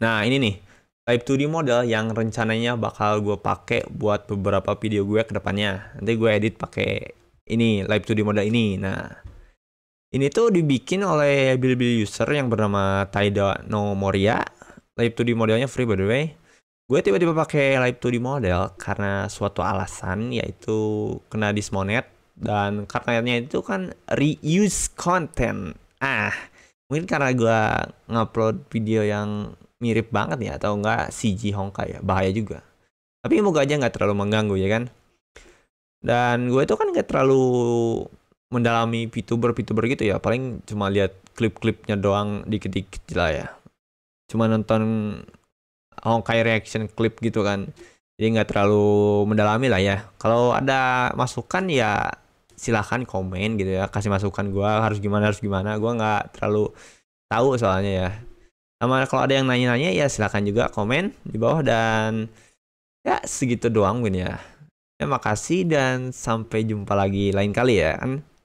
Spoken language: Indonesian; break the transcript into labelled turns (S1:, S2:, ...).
S1: Nah ini nih, Type 2D model yang rencananya bakal gue pakai buat beberapa video gue kedepannya Nanti gue edit pakai ini, Live 2D model ini. Nah, ini tuh dibikin oleh bilbil user yang bernama Taida No Moria. Live 2D modelnya free by the way. Gue tiba-tiba pakai Live 2D model karena suatu alasan yaitu kena dismonet dan karenanya itu kan reuse content. Ah, mungkin karena gue ngupload video yang mirip banget ya atau enggak CG Hongkai ya bahaya juga tapi moga aja nggak terlalu mengganggu ya kan dan gue itu kan nggak terlalu mendalami VTuber VTuber gitu ya paling cuma lihat klip-klipnya doang dikit-dikit lah ya cuma nonton Hongkai reaction clip gitu kan jadi nggak terlalu mendalami lah ya kalau ada masukan ya silahkan komen gitu ya kasih masukan gue harus gimana harus gimana gue nggak terlalu tahu soalnya ya sama kalau ada yang nanya-nanya ya silahkan juga komen di bawah dan ya segitu doang Win ya. Terima kasih dan sampai jumpa lagi lain kali ya. kan